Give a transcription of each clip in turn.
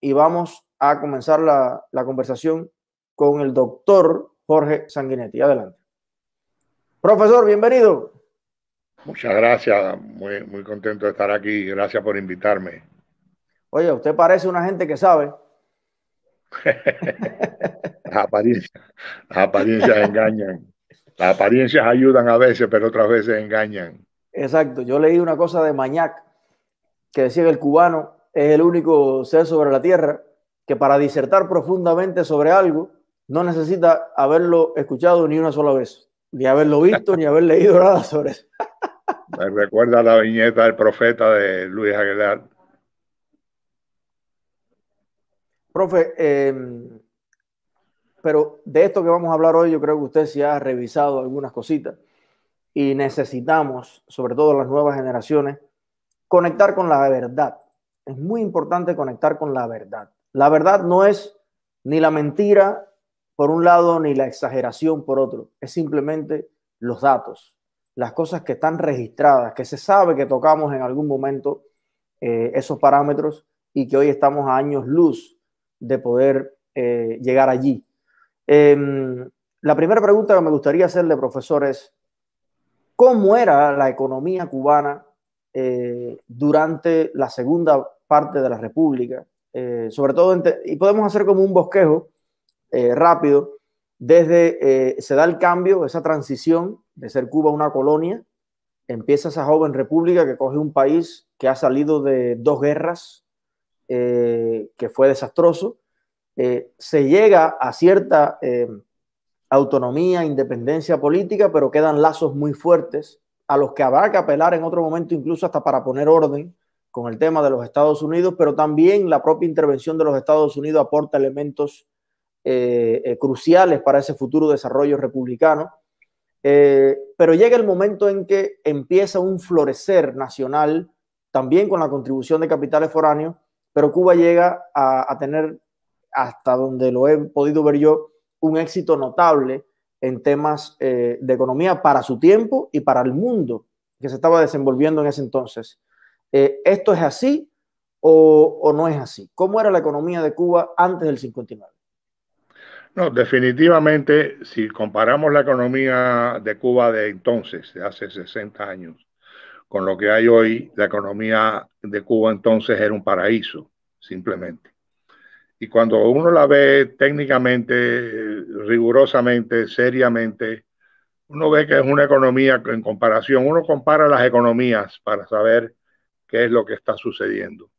y vamos a comenzar la, conversación con el doctor Jorge Sanguinetti. Adelante. Profesor, bienvenido. Muchas gracias, muy, contento de estar aquí. Gracias por invitarme. Oye, usted parece una gente que sabe. las, apariencias, apariencias engañan. Las apariencias ayudan a veces, pero otras veces engañan. Exacto. Yo leí una cosa de Mañac que decía que el cubano es el único ser sobre la tierra que para disertar profundamente sobre algo no necesita haberlo escuchado ni una sola vez, ni haberlo visto, ni haber leído nada sobre eso. Me recuerda la viñeta del profeta de Luis Aguilar. Profe, eh, pero de esto que vamos a hablar hoy, yo creo que usted se ha revisado algunas cositas y necesitamos, sobre todo las nuevas generaciones, conectar con la verdad es muy importante conectar con la verdad. La verdad no es ni la mentira por un lado ni la exageración por otro, es simplemente los datos, las cosas que están registradas, que se sabe que tocamos en algún momento eh, esos parámetros y que hoy estamos a años luz de poder eh, llegar allí. Em, la primera pregunta que me gustaría hacerle, profesor, es, ¿cómo era la economía cubana eh, durante la Segunda parte de la República, eh, sobre todo, y podemos hacer como un bosquejo eh, rápido, desde eh, se da el cambio, esa transición de ser Cuba una colonia, empieza esa joven república que coge un país que ha salido de dos guerras, que fue desastroso, se llega a cierta autonomía, independencia política, pero quedan lazos muy fuertes a los que habrá que apelar en otro momento incluso hasta para poner orden con el tema de los Estados Unidos, pero también la propia intervención de los Estados Unidos aporta elementos eh, eh, cruciales para ese futuro desarrollo republicano. Eh, pero llega el momento en que empieza un florecer nacional, también con la contribución de capitales foráneos, pero Cuba llega a, a tener, hasta donde lo he podido ver yo, un éxito notable en temas de economía para su tiempo y para el mundo que se estaba desenvolviendo en ese entonces. Eh, ¿esto es así o, o, no es así? ¿Cómo era la economía de Cuba antes del 59? No, definitivamente, si comparamos la economía de Cuba de entonces, de hace 60 años, con lo que hay hoy, la economía de Cuba entonces era un paraíso, simplemente. Y cuando uno la ve técnicamente, rigurosamente, seriamente, uno ve que es una economía en comparación, uno compara las economías para saber qué es lo que está sucediendo.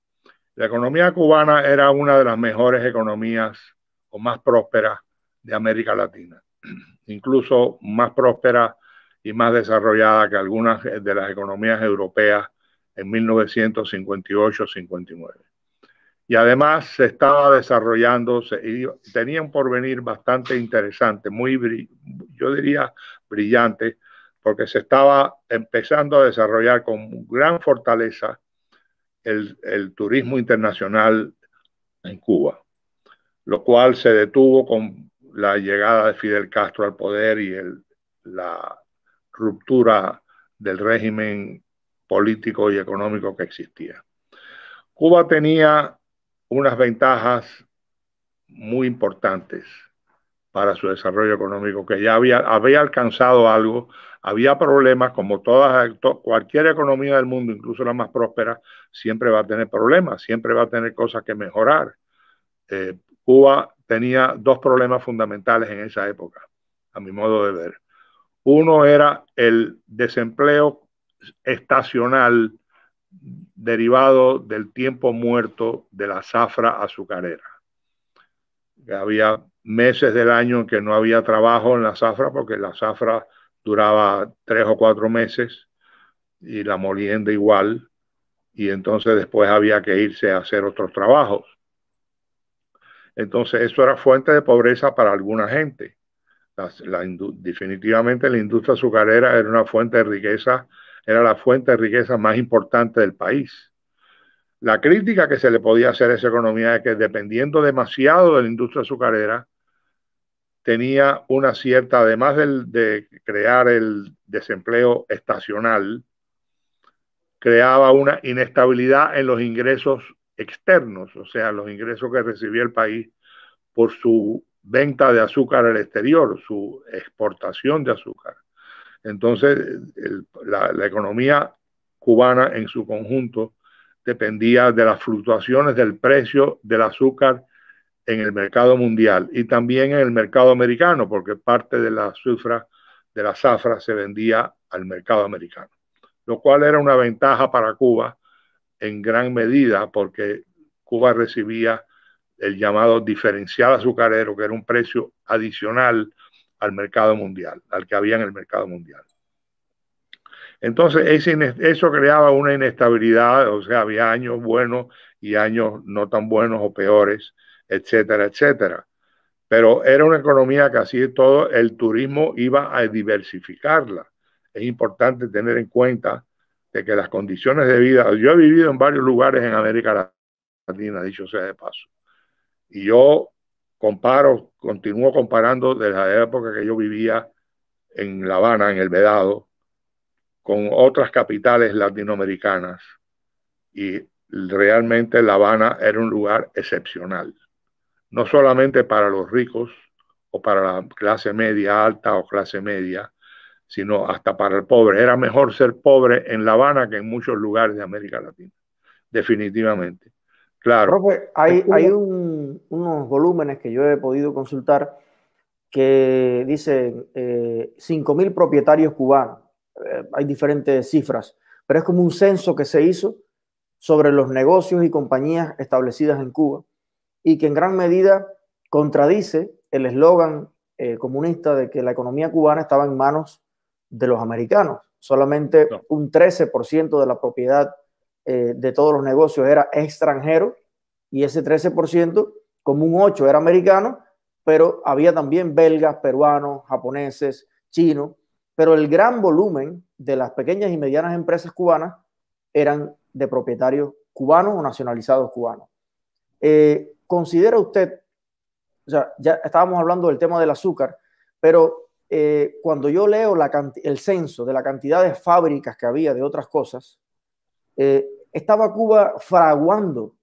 La economía cubana era una de las mejores economías o más prósperas de América Latina, incluso más próspera y más desarrollada que algunas de las economías europeas en 1958-59. Y además se estaba desarrollando, y tenía un porvenir bastante interesante, muy, yo diría, brillante, porque se estaba empezando a desarrollar con gran fortaleza el, turismo internacional en Cuba, lo cual se detuvo con la llegada de Fidel Castro al poder y la ruptura del régimen político y económico que existía. Cuba tenía unas ventajas muy importantes para su desarrollo económico, que ya había, alcanzado algo, había problemas, como todas, cualquier economía del mundo, incluso la más próspera, siempre va a tener problemas, siempre va a tener cosas que mejorar. Eh, Cuba tenía dos problemas fundamentales en esa época, a mi modo de ver. Uno era el desempleo estacional derivado del tiempo muerto de la zafra azucarera. Había meses del año en que no había trabajo en la zafra, porque la zafra duraba tres o cuatro meses y la molienda igual, y entonces después había que irse a hacer otros trabajos. Entonces eso era fuente de pobreza para alguna gente. definitivamente la industria azucarera era una fuente de riqueza, era la fuente de riqueza más importante del país. La crítica que se le podía hacer a esa economía es que dependiendo demasiado de la industria azucarera, tenía una cierta, además de crear el desempleo estacional, creaba una inestabilidad en los ingresos externos, o sea, los ingresos que recibía el país por su venta de azúcar al exterior, su exportación de azúcar. Entonces, la, la economía cubana en su conjunto dependía de las fluctuaciones del precio del azúcar en el mercado mundial y también en el mercado americano, porque parte de la cifra de la zafra se vendía al mercado americano, lo cual era una ventaja para Cuba en gran medida porque Cuba recibía el llamado diferencial azucarero, que era un precio adicional al mercado mundial, al que había en el mercado mundial. Entonces, eso creaba una inestabilidad, o sea, había años buenos y años no tan buenos o peores etcétera, etcétera. Pero era una economía que así todo el turismo iba a diversificarla. Es importante tener en cuenta de que las condiciones de vida, yo he vivido en varios lugares en América Latina, dicho sea de paso, y yo comparo, continúo comparando desde la época que yo vivía en La Habana, en el Vedado, con otras capitales latinoamericanas, y realmente La Habana era un lugar excepcional no solamente para los ricos o para la clase media alta o clase media, sino hasta para el pobre. Era mejor ser pobre en La Habana que en muchos lugares de América Latina, definitivamente. Claro. hay, hay unos volúmenes que yo he podido consultar que dicen eh, 5.000 propietarios cubanos. Eh, hay diferentes cifras, pero es como un censo que se hizo sobre los negocios y compañías establecidas en Cuba y que en gran medida contradice el eslogan eh, comunista de que la economía cubana estaba en manos de los americanos. Solamente un 13% de la propiedad eh, de todos los negocios era extranjero y ese 13%, como un 8% era americano, pero había también belgas, peruanos, japoneses, chinos, pero el gran volumen de las pequeñas y medianas empresas cubanas eran de propietarios cubanos o nacionalizados cubanos. Eh, ¿Considera usted, o sea, ya estábamos hablando del tema del azúcar, pero eh, cuando yo leo la el censo de la cantidad de fábricas que había de otras cosas, eh, estaba Cuba fraguando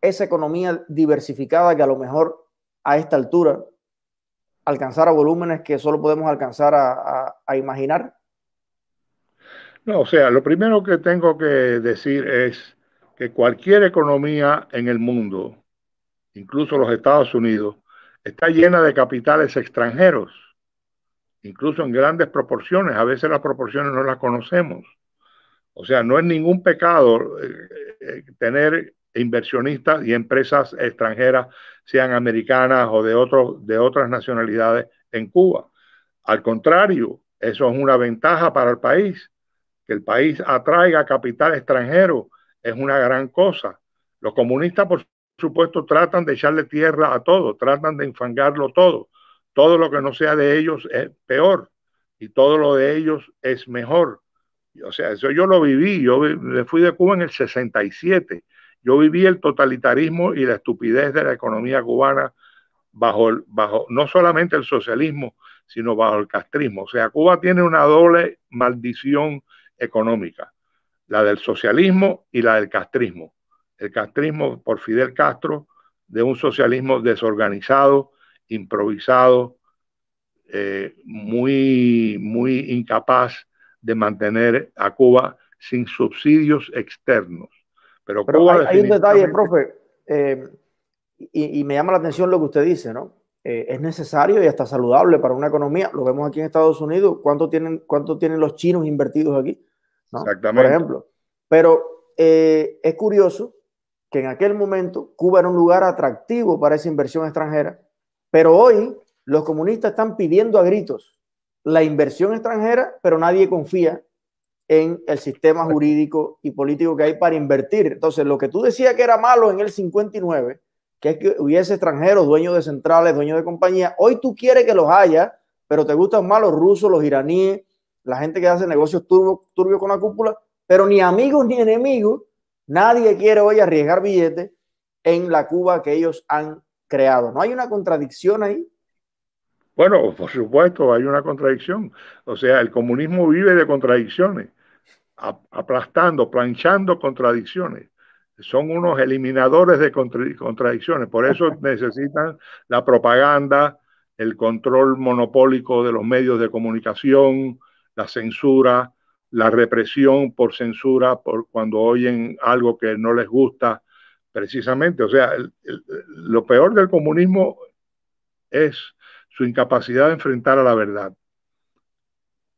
esa economía diversificada que a lo mejor a esta altura alcanzara volúmenes que solo podemos alcanzar a imaginar? No, o sea, lo primero que tengo que decir es que cualquier economía en el mundo incluso los Estados Unidos, está llena de capitales extranjeros, incluso en grandes proporciones. A veces las proporciones no las conocemos. O sea, no es ningún pecado eh, eh, tener inversionistas y empresas extranjeras, sean americanas o de, de otras nacionalidades, en Cuba. Al contrario, eso es una ventaja para el país. Que el país atraiga capital extranjero es una gran cosa. Los comunistas, por supuesto, tratan de echarle tierra a todo, tratan de enfangarlo todo. Todo lo que no sea de ellos es peor y todo lo de ellos es mejor. O sea, eso yo lo viví, yo me fui de Cuba en el 67. Yo viví el totalitarismo y la estupidez de la economía cubana bajo, bajo no solamente el socialismo, sino bajo el castrismo. O sea, Cuba tiene una doble maldición económica, la del socialismo y la del castrismo el castrismo por Fidel Castro de un socialismo desorganizado, improvisado, eh, muy, muy incapaz de mantener a Cuba sin subsidios externos. Pero, hay, un detalle, profe, eh, y, me llama la atención lo que usted dice, ¿no? Eh, es necesario y hasta saludable para una economía. Lo vemos aquí en Estados Unidos. ¿Cuánto tienen, cuánto tienen los chinos invertidos aquí? Exactamente. Pero es curioso que en aquel momento Cuba era un lugar atractivo para esa inversión extranjera, pero hoy los comunistas están pidiendo a gritos la inversión extranjera, pero nadie confía en el sistema jurídico y político que hay para invertir. Entonces, lo que tú decías que era malo en el 59, que es que hubiese extranjeros, dueños de centrales, dueños de compañías, hoy tú quieres que los haya, pero te gustan más los rusos, los iraníes, la gente que hace negocios turbios turbio con la cúpula, pero ni amigos ni enemigos Nadie quiere hoy arriesgar billetes en la Cuba que ellos han creado. ¿No hay una contradicción ahí? Bueno, por supuesto, hay una contradicción. O sea, el comunismo vive de contradicciones, aplastando, planchando contradicciones. Son unos eliminadores de contradicciones. Por eso necesitan la propaganda, el control monopólico de los medios de comunicación, la censura, la represión por censura, por cuando oyen algo que no les gusta, precisamente. O sea, lo peor del comunismo es su incapacidad de enfrentar a la verdad.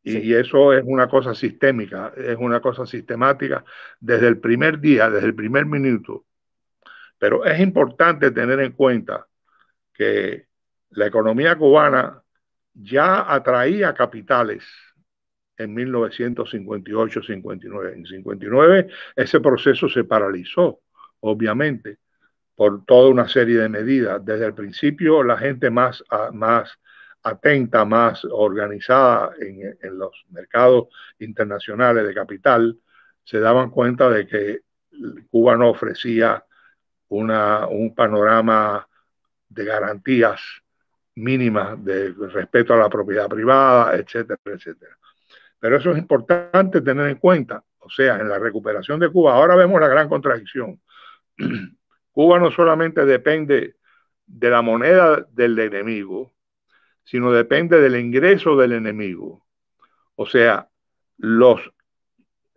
y, eso es una cosa sistémica, es una cosa sistemática desde el primer día, desde el primer minuto. Pero es importante tener en cuenta que la economía cubana ya atraía capitales en 1958-59. En 59 ese proceso se paralizó, obviamente, por toda una serie de medidas. Desde el principio la gente más, más atenta, más organizada en, en los mercados internacionales de capital, se daban cuenta de que Cuba no ofrecía una, un panorama de garantías mínimas de respeto a la propiedad privada, etcétera, etcétera. Pero eso es importante tener en cuenta. O sea, en la recuperación de Cuba, ahora vemos la gran contradicción. Cuba no solamente depende de la moneda del enemigo, sino depende del ingreso del enemigo. O sea, los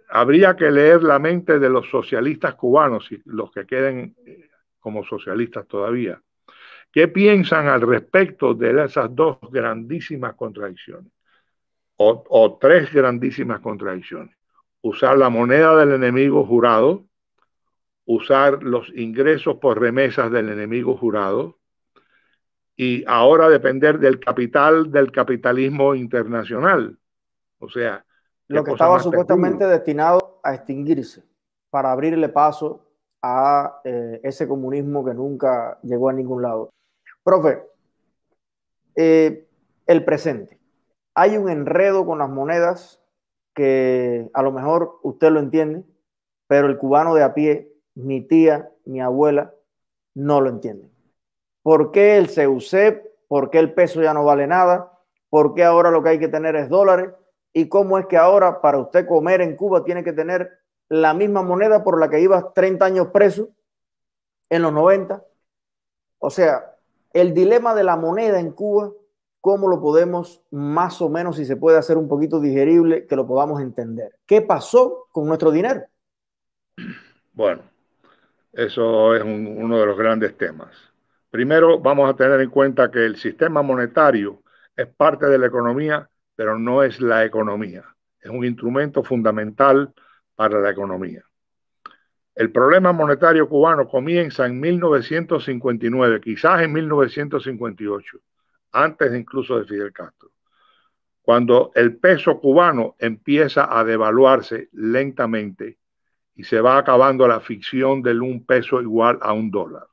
habría que leer la mente de los socialistas cubanos, los que queden eh, como socialistas todavía. ¿Qué piensan al respecto de esas dos grandísimas contradicciones? o, tres grandísimas contradicciones. Usar la moneda del enemigo jurado, usar los ingresos por remesas del enemigo jurado y ahora depender del capital del capitalismo internacional. O sea, lo que estaba supuestamente destinado a extinguirse para abrirle paso a eh, ese comunismo que nunca llegó a ningún lado. Profe, eh, el presente hay un enredo con las monedas que a lo mejor usted lo entiende, pero el cubano de a pie, mi tía, mi abuela, no lo entienden. ¿Por qué el CUC? ¿Por qué el peso ya no vale nada? ¿Por qué ahora lo que hay que tener es dólares? ¿Y cómo es que ahora para usted comer en Cuba tiene que tener la misma moneda por la que ibas 30 años preso en los 90? O sea, el dilema de la moneda en Cuba cómo lo podemos más o menos, si se puede hacer un poquito digerible, que lo podamos entender. ¿Qué pasó con nuestro dinero? Bueno, eso es uno de los grandes temas. Primero, vamos a tener en cuenta que el sistema monetario es parte de la economía, pero no es la economía. Es un instrumento fundamental para la economía. El problema monetario cubano comienza en 1959, quizás en 1958 antes incluso de Fidel Castro, cuando el peso cubano empieza a devaluarse lentamente y se va acabando la ficción del un peso igual a un dólar.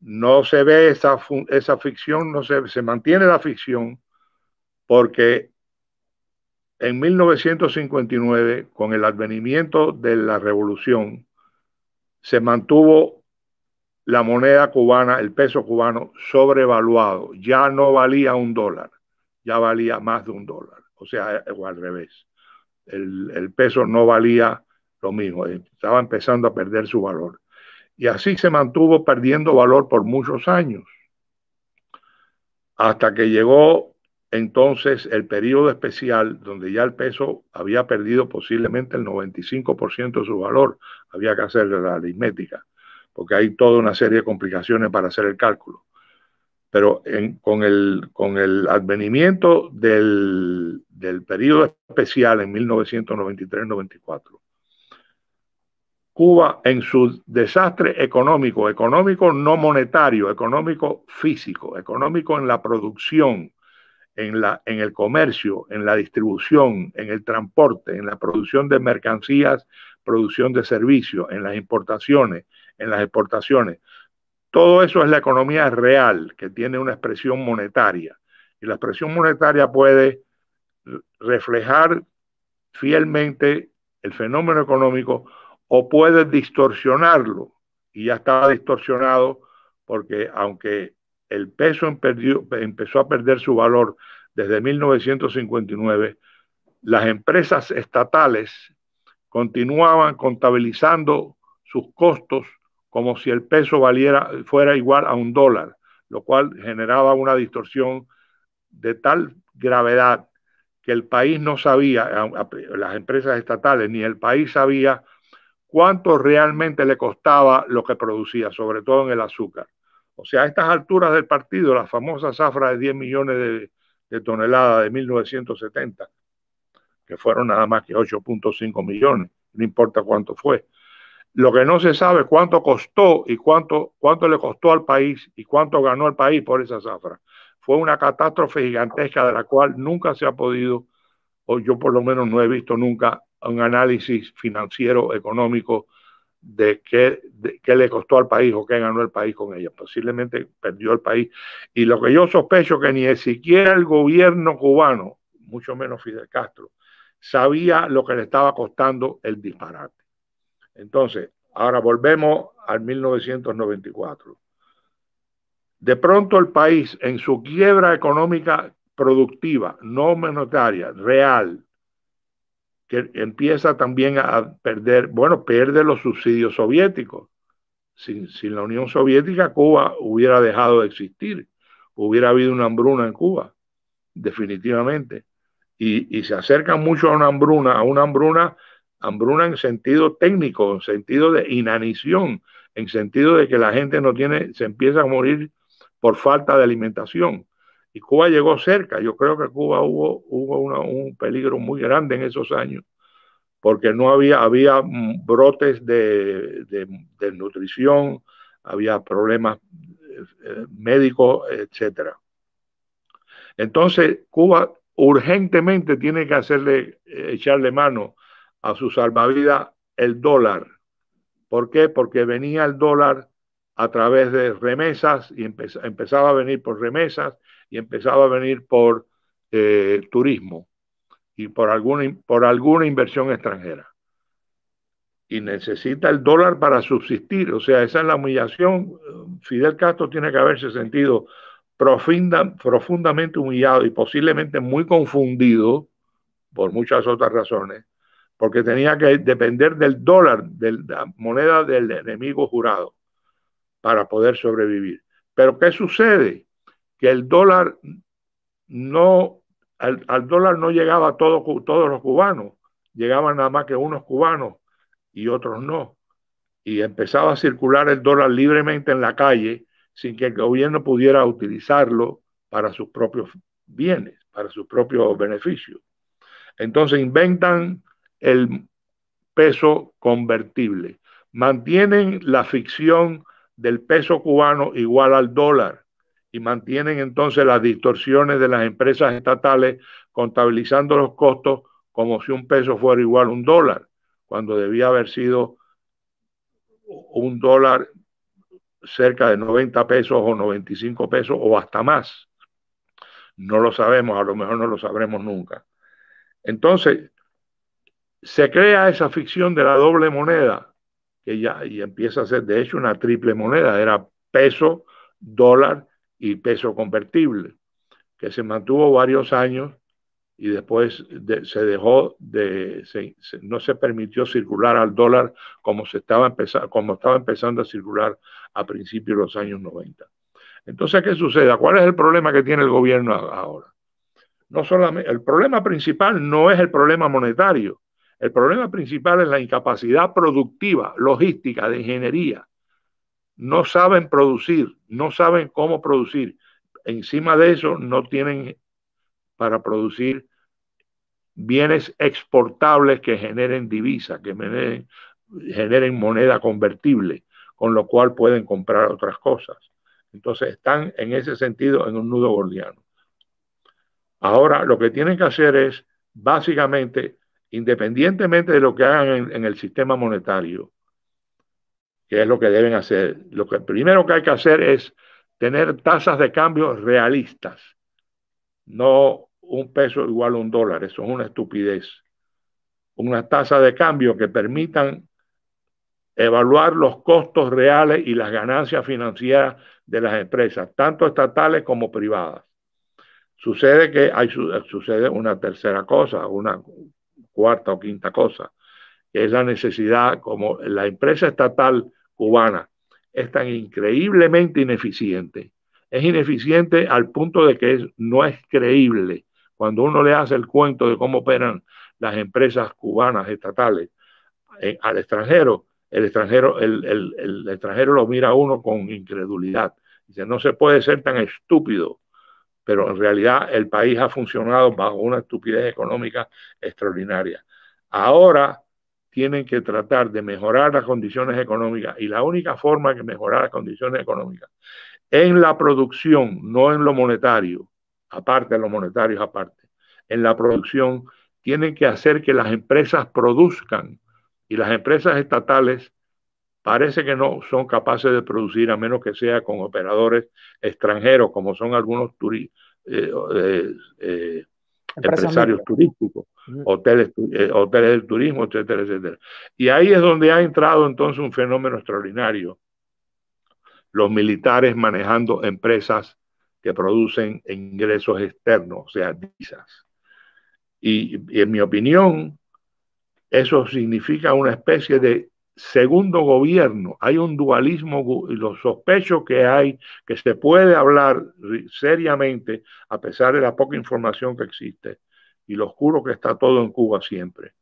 No se ve esa, esa ficción, no se, se mantiene la ficción porque en 1959, con el advenimiento de la revolución, se mantuvo la moneda cubana, el peso cubano, sobrevaluado. Ya no valía un dólar, ya valía más de un dólar. O sea, al revés. El, peso no valía lo mismo, eh, estaba empezando a perder su valor. Y así se mantuvo perdiendo valor por muchos años, hasta que llegó entonces el periodo especial donde ya el peso había perdido posiblemente el 95% de su valor. Había que hacer la aritmética porque hay toda una serie de complicaciones para hacer el cálculo. Pero con, el, con el advenimiento del, periodo especial en 1993-94, Cuba en su desastre económico, económico no monetario, económico físico, económico en la producción, en, la, en el comercio, en la distribución, en el transporte, en la producción de mercancías, producción de servicios, en las importaciones, en las exportaciones. Todo eso es la economía real, que tiene una expresión monetaria. Y la expresión monetaria puede reflejar fielmente el fenómeno económico o puede distorsionarlo. Y ya está distorsionado porque aunque el peso empezó a perder su valor desde 1959, las empresas estatales continuaban contabilizando sus costos como si el peso valiera, fuera igual a un dólar, lo cual generaba una distorsión de tal gravedad que el país no sabía, las empresas estatales ni el país sabía cuánto realmente le costaba lo que producía, sobre todo en el azúcar. O sea, a estas alturas del partido, la famosa zafra de 10 millones de, de toneladas de 1970, que fueron nada más que 8.5 millones, no importa cuánto fue, lo que no se sabe cuánto costó y cuánto, cuánto le costó al país y cuánto ganó el país por esa zafra. Fue una catástrofe gigantesca de la cual nunca se ha podido, o yo por lo menos no he visto nunca, un análisis financiero, económico, de qué, le costó al país o qué ganó el país con ella. Posiblemente perdió el país. Y lo que yo sospecho que ni siquiera el gobierno cubano, mucho menos Fidel Castro, sabía lo que le estaba costando el disparate. Entonces, ahora volvemos al 1994. De pronto el país en su quiebra económica productiva, no monetaria, real, que empieza también a perder, bueno, pierde los subsidios soviéticos. Sin, la Unión Soviética, Cuba hubiera dejado de existir, hubiera habido una hambruna en Cuba, definitivamente. Y, y se acerca mucho a una hambruna, a una hambruna hambruna en sentido técnico, en sentido de inanición, en sentido de que la gente no tiene, se empieza a morir por falta de alimentación. Y Cuba llegó cerca, yo creo que Cuba hubo, un peligro muy grande en esos años, porque no había, había mm, brotes de, nutrición, había problemas eh, eh, médicos, etc. Entonces, Cuba urgentemente tiene que hacerle, eh, echarle mano a su salvavidas el dólar. ¿Por qué? Porque venía el dólar a través de remesas y empezaba a venir por remesas y empezaba a venir por eh, turismo y por alguna, por alguna inversión extranjera. Y necesita el dólar para subsistir. O sea, esa es la humillación. Fidel Castro tiene que haberse sentido profundamente humillado y posiblemente muy confundido por muchas otras razones porque tenía que depender del dólar, de la moneda del enemigo jurado, para poder sobrevivir. Pero ¿qué sucede? Que el dólar no, al, dólar no llegaba a todos los cubanos, llegaban nada más que unos cubanos y otros no. Y empezaba a circular el dólar libremente en la calle sin que el gobierno pudiera utilizarlo para sus propios bienes, para sus propios beneficios. Entonces inventan el peso convertible. Mantienen la ficción del peso cubano igual al dólar y mantienen entonces las distorsiones de las empresas estatales contabilizando los costos como si un peso fuera igual a un dólar, cuando debía haber sido un dólar cerca de 90 pesos o 95 pesos o hasta más. No lo sabemos, a lo mejor no lo sabremos nunca. Entonces, se crea esa ficción de la doble moneda, que ya y empieza a ser de hecho una triple moneda, era peso, dólar y peso convertible, que se mantuvo varios años y después se dejó de, no se permitió circular al dólar como, se estaba empezando, como estaba empezando a circular a principios de los años 90. Entonces, ¿qué sucede? ¿Cuál es el problema que tiene el gobierno ahora? No solamente, el problema principal no es el problema monetario, el problema principal es la incapacidad productiva, logística, de ingeniería. No saben producir, no saben cómo producir. Encima de eso, no tienen para producir bienes exportables que generen divisa, que generen, generen moneda convertible, con lo cual pueden comprar otras cosas. Entonces están en ese sentido en un nudo gordiano. Ahora lo que tienen que hacer es básicamente independientemente de lo que hagan en, el sistema monetario, que es lo que deben hacer, lo que primero que hay que hacer es tener tasas de cambio realistas, no un peso igual a un dólar, eso es una estupidez. Una tasa de cambio que permitan evaluar los costos reales y las ganancias financieras de las empresas, tanto estatales como privadas. Sucede que hay, sucede una tercera cosa, una cuarta o quinta cosa, que es la necesidad, como la empresa estatal cubana es tan increíblemente ineficiente, es ineficiente al punto de que no es creíble. Cuando uno le hace el cuento de cómo operan las empresas cubanas estatales eh, al extranjero, el extranjero, el, el extranjero lo mira a uno con incredulidad. Dice, no se puede ser tan estúpido pero en realidad el país ha funcionado bajo una estupidez económica extraordinaria. Ahora tienen que tratar de mejorar las condiciones económicas y la única forma de mejorar las condiciones económicas en la producción, no en lo monetario, aparte de lo monetario, aparte, en la producción tienen que hacer que las empresas produzcan y las empresas estatales parece que no son capaces de producir a menos que sea con operadores extranjeros, como son algunos eh, eh, eh, empresarios turísticos, hoteles, hoteles del turismo, etcétera, etcétera. Y ahí es donde ha entrado entonces un fenómeno extraordinario. Los militares manejando empresas que producen ingresos externos, o sea, visas. y en mi opinión, eso significa una especie de segundo gobierno. Hay un dualismo y los sospechos que hay, que se puede hablar seriamente a pesar de la poca información que existe y lo oscuro que está todo en Cuba siempre.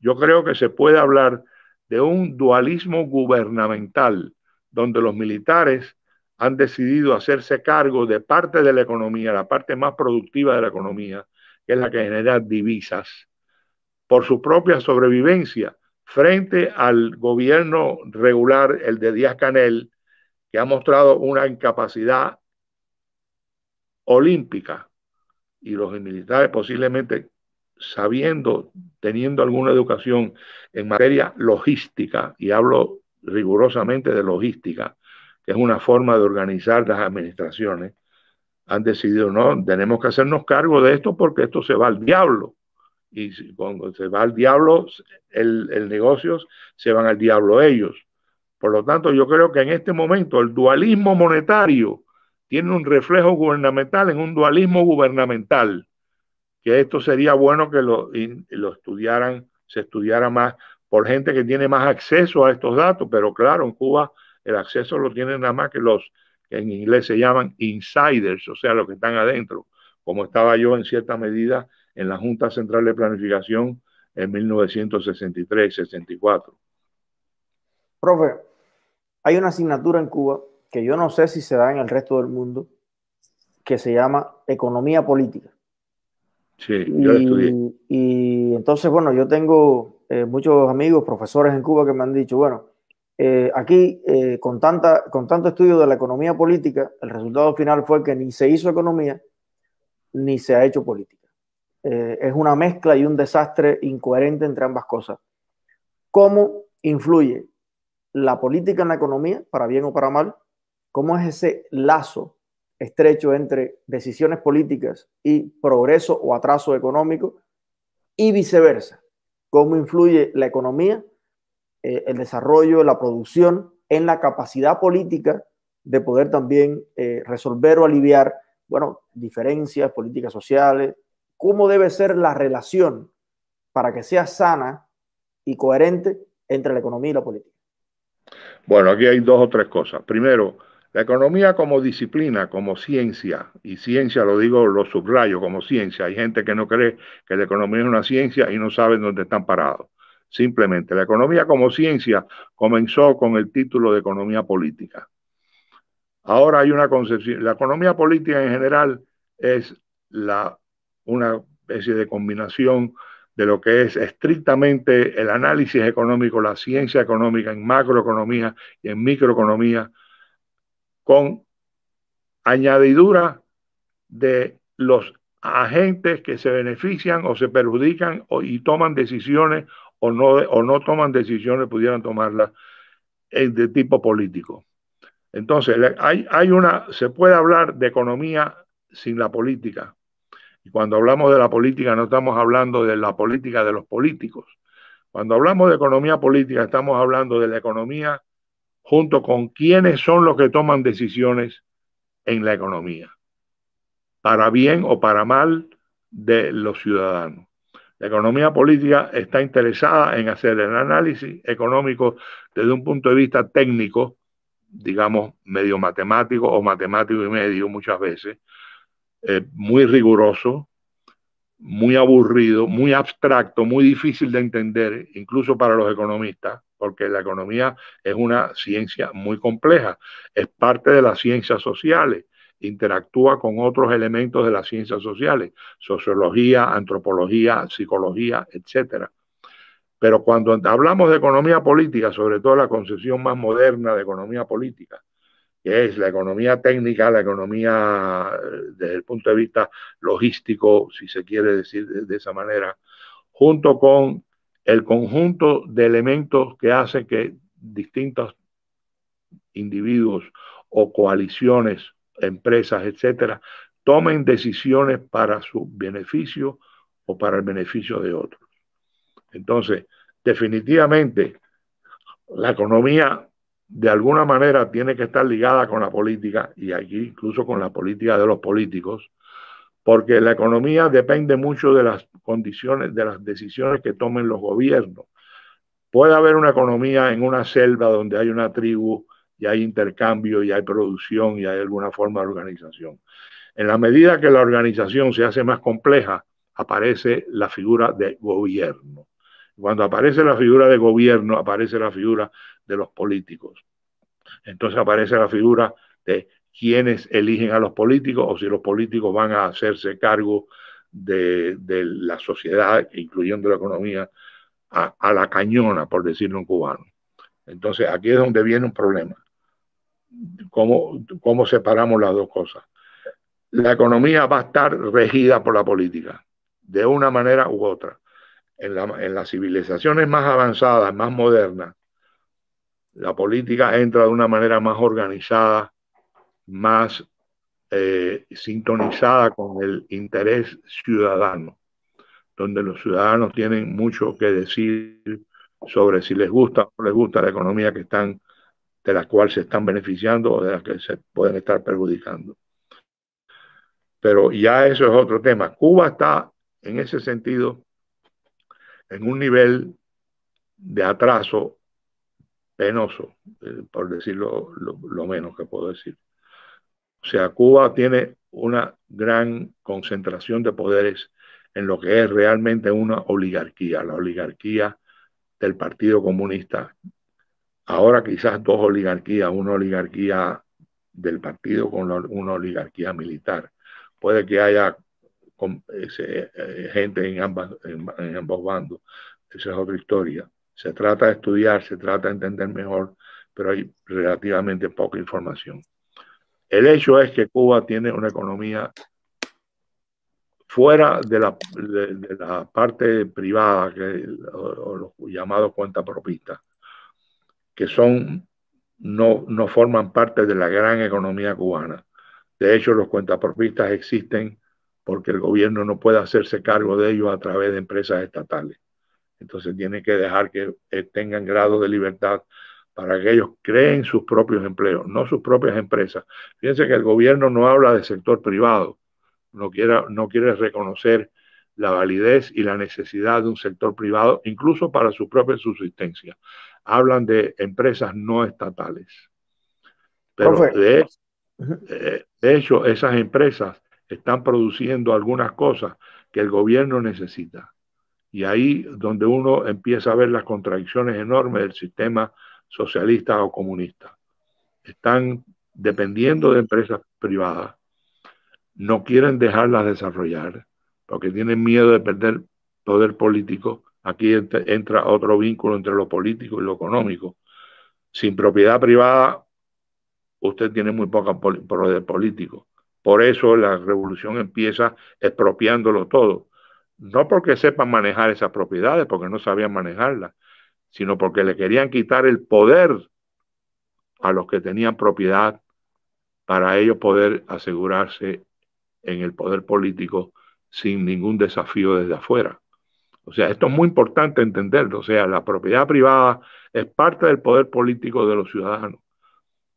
Yo creo que se puede hablar de un dualismo gubernamental donde los militares han decidido hacerse cargo de parte de la economía, la parte más productiva de la economía, que es la que genera divisas, por su propia sobrevivencia frente al gobierno regular, el de Díaz Canel, que ha mostrado una incapacidad olímpica y los militares posiblemente sabiendo, teniendo alguna educación en materia logística, y hablo rigurosamente de logística, que es una forma de organizar las administraciones, han decidido, no, tenemos que hacernos cargo de esto porque esto se va al diablo y cuando se va al diablo el, el negocio, se van al diablo ellos. Por lo tanto, yo creo que en este momento el dualismo monetario tiene un reflejo gubernamental en un dualismo gubernamental, que esto sería bueno que lo, lo estudiaran, se estudiara más por gente que tiene más acceso a estos datos, pero claro, en Cuba el acceso lo tienen nada más que los que en inglés se llaman insiders, o sea, los que están adentro, como estaba yo en cierta medida en la Junta Central de Planificación en 1963-64. Profe, hay una asignatura en Cuba que yo no sé si se da en el resto del mundo, que se llama economía política. Sí, yo y, estudié. Y entonces, bueno, yo tengo eh, muchos amigos, profesores en Cuba que me han dicho, bueno, eh, aquí eh, con, tanta, con tanto estudio de la economía política, el resultado final fue que ni se hizo economía, ni se ha hecho política. Eh, es una mezcla y un desastre incoherente entre ambas cosas. ¿Cómo influye la política en la economía, para bien o para mal? ¿Cómo es ese lazo estrecho entre decisiones políticas y progreso o atraso económico? Y viceversa, ¿cómo influye la economía, eh, el desarrollo, la producción en la capacidad política de poder también eh, resolver o aliviar, bueno, diferencias, políticas sociales, cómo debe ser la relación para que sea sana y coherente entre la economía y la política? Bueno, aquí hay dos o tres cosas. Primero, la economía como disciplina, como ciencia, y ciencia lo digo, lo subrayo como ciencia. Hay gente que no cree que la economía es una ciencia y no saben dónde están parados. Simplemente, la economía como ciencia comenzó con el título de economía política. Ahora hay una concepción, la economía política en general es la una especie de combinación de lo que es estrictamente el análisis económico, la ciencia económica en macroeconomía y en microeconomía, con añadidura de los agentes que se benefician o se perjudican y toman decisiones o no, o no toman decisiones, pudieran tomarlas eh, de tipo político. Entonces, hay una, se puede hablar de economía sin la política, y cuando hablamos de la política no estamos hablando de la política de los políticos. Cuando hablamos de economía política estamos hablando de la economía junto con quienes son los que toman decisiones en la economía, para bien o para mal de los ciudadanos. La economía política está interesada en hacer el análisis económico desde un punto de vista técnico, digamos, medio matemático o matemático y medio muchas veces, eh, muy riguroso, muy aburrido, muy abstracto, muy difícil de entender, incluso para los economistas, porque la economía es una ciencia muy compleja, es parte de las ciencias sociales, interactúa con otros elementos de las ciencias sociales, sociología, antropología, psicología, etc. Pero cuando hablamos de economía política, sobre todo la concepción más moderna de economía política, que es la economía técnica, la economía eh, desde el punto de vista logístico, si se quiere decir de, esa manera, junto con el conjunto de elementos que hace que distintos individuos o coaliciones, empresas, etcétera, tomen decisiones para su beneficio o para el beneficio de otros. Entonces, definitivamente, la economía de alguna manera tiene que estar ligada con la política y aquí incluso con la política de los políticos, porque la economía depende mucho de las condiciones, de las decisiones que tomen los gobiernos. Puede haber una economía en una selva donde hay una tribu y hay intercambio y hay producción y hay alguna forma de organización. En la medida que la organización se hace más compleja, aparece la figura de gobierno. Cuando aparece la figura de gobierno, aparece la figura de los políticos. Entonces aparece la figura de quienes eligen a los políticos o si los políticos van a hacerse cargo de, la sociedad, incluyendo la economía, a, la cañona, por decirlo en cubano. Entonces aquí es donde viene un problema. ¿Cómo, separamos las dos cosas? La economía va a estar regida por la política, de una manera u otra. en las civilizaciones más avanzadas, más modernas, la política entra de una manera más organizada, más eh, sintonizada con el interés ciudadano, donde los ciudadanos tienen mucho que decir sobre si les gusta o no les gusta la economía que están, de la cual se están beneficiando o de la que se pueden estar perjudicando. Pero ya eso es otro tema. Cuba está en ese sentido en un nivel de atraso penoso, eh, por decirlo lo, menos que puedo decir. O sea, Cuba tiene una gran concentración de poderes en lo que es realmente una oligarquía, la oligarquía del Partido Comunista. Ahora quizás dos oligarquías, una oligarquía del partido con una oligarquía militar. Puede que haya eh, gente en, ambas, en, en ambos bandos, esa es otra historia se trata de estudiar, se trata de entender mejor, pero hay relativamente poca información. El hecho es que Cuba tiene una economía fuera de la, parte privada, que, o, los llamados cuentapropistas, que son, no, no forman parte de la gran economía cubana. De hecho, los cuentapropistas existen porque el gobierno no puede hacerse cargo de ellos a través de empresas estatales. Entonces tienen que dejar que eh, tengan grado de libertad para que ellos creen sus propios empleos, no sus propias empresas. Fíjense que el gobierno no habla de sector privado, no, no quiere reconocer la validez y la necesidad de un sector privado, incluso para su propia subsistencia. Hablan de empresas no estatales. Pero eh, de, hecho, esas empresas están produciendo algunas cosas que el gobierno necesita. Y ahí donde uno empieza a ver las contradicciones enormes del sistema socialista o comunista. Están dependiendo de empresas privadas, no quieren dejarlas desarrollar porque tienen miedo de perder poder político. Aquí entra otro vínculo entre lo político y lo económico. Sin propiedad privada, usted tiene muy poco poder político. Por eso la revolución empieza expropiándolo todo no porque sepan manejar esas propiedades, porque no sabían manejarlas, sino porque le querían quitar el poder a los que tenían propiedad para ellos poder asegurarse en el poder político sin ningún desafío desde afuera. O sea, esto es muy importante entenderlo. O sea, la propiedad privada es parte del poder político de los ciudadanos.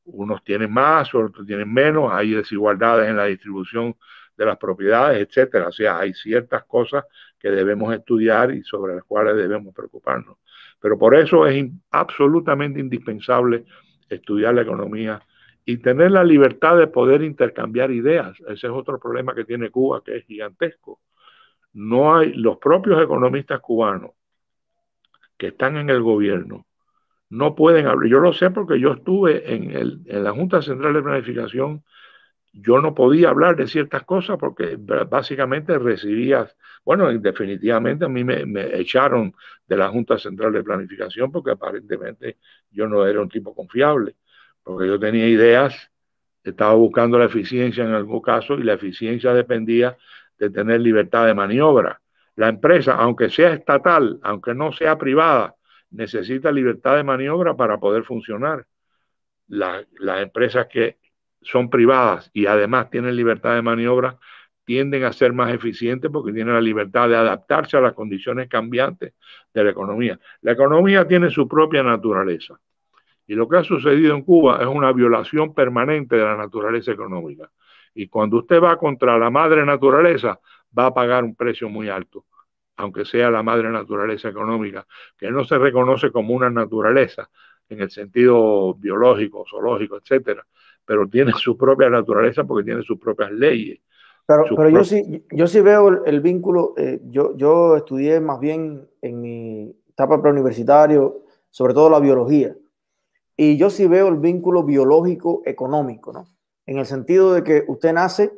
Unos tienen más, otros tienen menos, hay desigualdades en la distribución de las propiedades, etcétera. O sea, hay ciertas cosas que debemos estudiar y sobre las cuales debemos preocuparnos. Pero por eso es absolutamente indispensable estudiar la economía y tener la libertad de poder intercambiar ideas. Ese es otro problema que tiene Cuba, que es gigantesco. No hay los propios economistas cubanos que están en el gobierno no pueden hablar. Yo lo sé porque yo estuve en, el, en la Junta Central de Planificación yo no podía hablar de ciertas cosas porque básicamente recibía, bueno, definitivamente a mí me, echaron de la Junta Central de Planificación porque aparentemente yo no era un tipo confiable, porque yo tenía ideas, estaba buscando la eficiencia en algún caso y la eficiencia dependía de tener libertad de maniobra. La empresa, aunque sea estatal, aunque no sea privada, necesita libertad de maniobra para poder funcionar. las empresas que son privadas y además tienen libertad de maniobra, tienden a ser más eficientes porque tienen la libertad de adaptarse a las condiciones cambiantes de la economía. La economía tiene su propia naturaleza y lo que ha sucedido en Cuba es una violación permanente de la naturaleza económica. Y cuando usted va contra la madre naturaleza, va a pagar un precio muy alto, aunque sea la madre naturaleza económica, que no se reconoce como una naturaleza en el sentido biológico, zoológico, etcétera, pero tiene su propia naturaleza porque tiene sus propias leyes. Pero, yo, sí, yo sí veo el, vínculo, eh, yo, yo estudié más bien en mi etapa preuniversitario, sobre todo la biología, y yo sí veo el vínculo biológico-económico, ¿no? En el sentido de que usted nace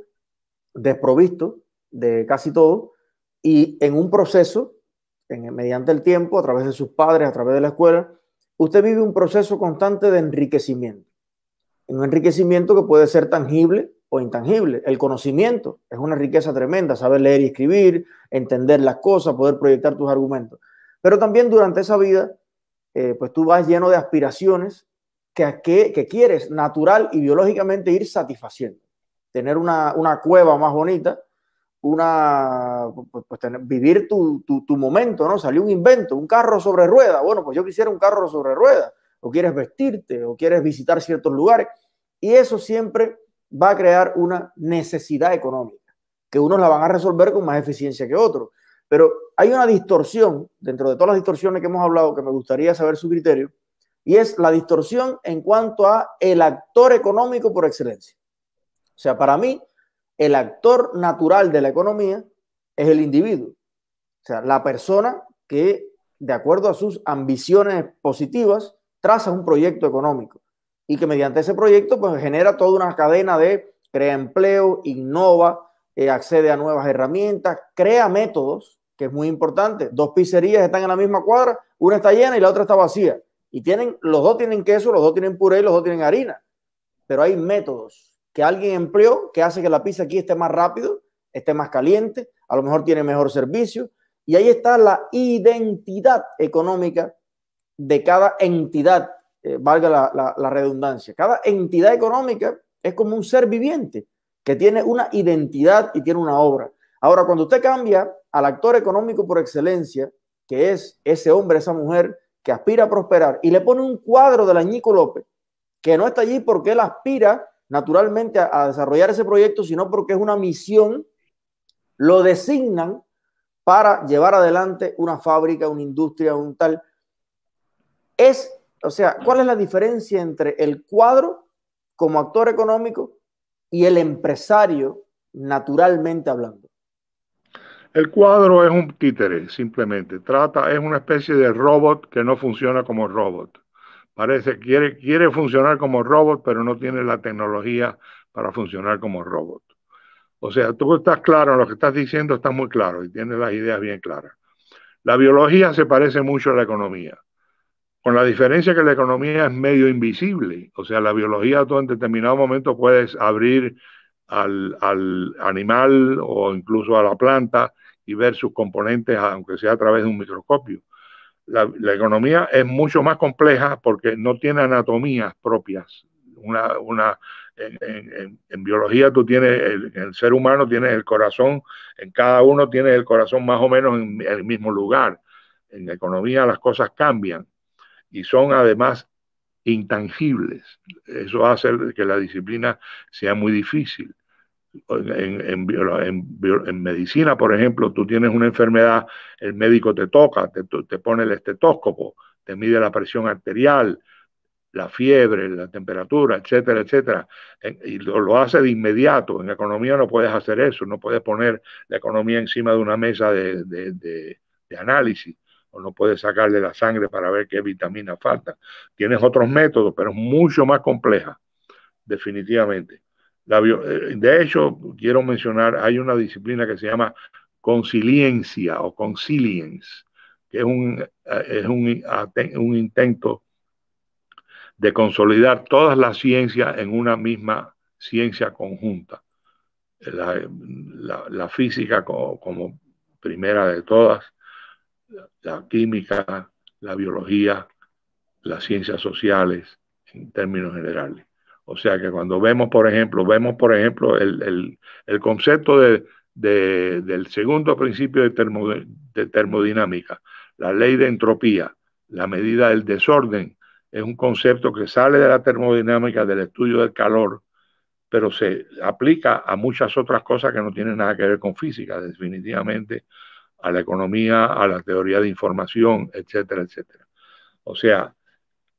desprovisto de casi todo y en un proceso, mediante el tiempo, a través de sus padres, a través de la escuela, usted vive un proceso constante de enriquecimiento un enriquecimiento que puede ser tangible o intangible. El conocimiento es una riqueza tremenda, saber leer y escribir, entender las cosas, poder proyectar tus argumentos. Pero también durante esa vida, eh, pues tú vas lleno de aspiraciones que, que, quieres natural y biológicamente ir satisfaciendo. Tener una, una cueva más bonita, una, pues, pues vivir tu, tu, tu, momento, ¿no? Salió un invento, un carro sobre rueda. Bueno, pues yo quisiera un carro sobre rueda. O quieres vestirte, o quieres visitar ciertos lugares. Y eso siempre va a crear una necesidad económica, que unos la van a resolver con más eficiencia que otros. Pero hay una distorsión, dentro de todas las distorsiones que hemos hablado, que me gustaría saber su criterio, y es la distorsión en cuanto a el actor económico por excelencia. O sea, para mí, el actor natural de la economía es el individuo. O sea, la persona que, de acuerdo a sus ambiciones positivas, traza un proyecto económico y que mediante ese proyecto pues genera toda una cadena de crea empleo, innova, eh, accede a nuevas herramientas, crea métodos, que es muy importante. Dos pizzerías están en la misma cuadra, una está llena y la otra está vacía. Y tienen, los dos tienen queso, los dos tienen puré, los dos tienen harina. Pero hay métodos que alguien empleó que hace que la pizza aquí esté más rápido, esté más caliente, a lo mejor tiene mejor servicio. Y ahí está la identidad económica de cada entidad eh, valga la, redundancia. Cada entidad económica es como un ser viviente que tiene una identidad y tiene una obra. Ahora, cuando usted cambia al actor económico por excelencia, que es ese hombre, esa mujer que aspira a prosperar, y le pone un cuadro del Añico López, que no está allí porque él aspira naturalmente a, a desarrollar ese proyecto, sino porque es una misión, lo designan para llevar adelante una fábrica, una industria, un tal. Es o sea, ¿cuál es la diferencia entre el cuadro como actor económico y el empresario naturalmente hablando? El cuadro es un títere, simplemente. Trata, es una especie de robot que no funciona como robot. Parece, quiere, quiere funcionar como robot, pero no tiene la tecnología para funcionar como robot. O sea, tú estás claro lo que estás diciendo, está muy claro y tienes las ideas bien claras. La biología se parece mucho a la economía con la diferencia que la economía es medio invisible, o sea, la biología tú en determinado momento puedes abrir al, animal o incluso a la planta y ver sus componentes, aunque sea a través de un microscopio. La, economía es mucho más compleja porque no tiene anatomías propias. Una, una, en, biología tú tienes, el, el, ser humano tienes el corazón, en cada uno tiene el corazón más o menos en el mismo lugar. En la economía las cosas cambian y son además intangibles. Eso hace que la disciplina sea muy difícil. En, medicina, por ejemplo, tú tienes una enfermedad, el médico te toca, te, te, pone el estetóscopo, te mide la presión arterial, la fiebre, la temperatura, etcétera, etcétera. y lo, hace de inmediato. En economía no puedes hacer eso, no puedes poner la economía encima de una mesa de análisis o no puedes de la sangre para ver qué vitamina falta, Tienes otros métodos, pero es mucho más compleja, definitivamente. Eh, de hecho, quiero mencionar, hay una disciplina que se llama conciliencia o conciliens que es un, eh, un, intento de consolidar todas las ciencias en una misma ciencia conjunta. La, física como, primera de todas, la química, la biología, las ciencias sociales en términos generales. O sea que cuando vemos, por ejemplo, vemos, por ejemplo, el, concepto del segundo principio de, de termodinámica, la ley de entropía, la medida del desorden, es un concepto que sale de la termodinámica, del estudio del calor, pero se aplica a muchas otras cosas que no tienen nada que ver con física. Definitivamente a la economía, a la teoría de información, etcétera, etcétera. O sea,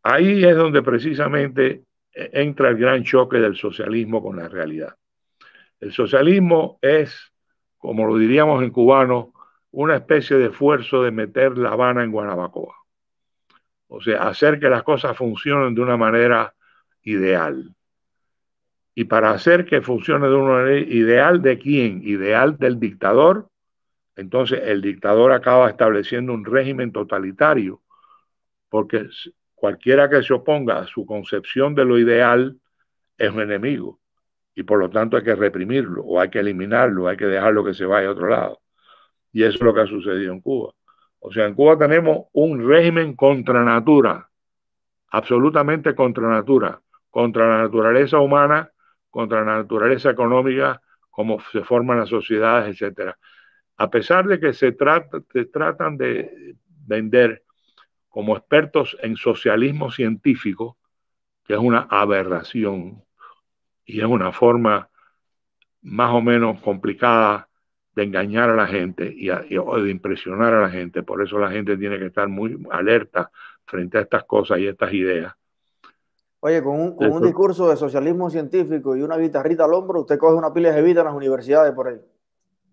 ahí es donde precisamente e-, entra el gran choque del socialismo con la realidad. El socialismo es, como lo diríamos en cubano, una especie de esfuerzo de meter La Habana en Guanabacoa. O sea, hacer que las cosas funcionen de una manera ideal. Y para hacer que funcione de una manera ideal, ¿de quién? Ideal del dictador entonces el dictador acaba estableciendo un régimen totalitario, porque cualquiera que se oponga a su concepción de lo ideal es un enemigo y por lo tanto hay que reprimirlo o hay que eliminarlo, hay que dejarlo que se vaya a otro lado. Y eso es lo que ha sucedido en Cuba. O sea, en Cuba tenemos un régimen contra natura, absolutamente contra natura, contra la naturaleza humana, contra la naturaleza económica, como se forman las sociedades, etcétera. A pesar de que se, trata, se tratan de vender como expertos en socialismo científico, que es una aberración y es una forma más o menos complicada de engañar a la gente y, o de impresionar a la gente. Por eso la gente tiene que estar muy alerta frente a estas cosas y estas ideas. Oye, con un, discurso de socialismo científico y una guitarrita al hombro, usted coge una pila de vida en las universidades por ahí.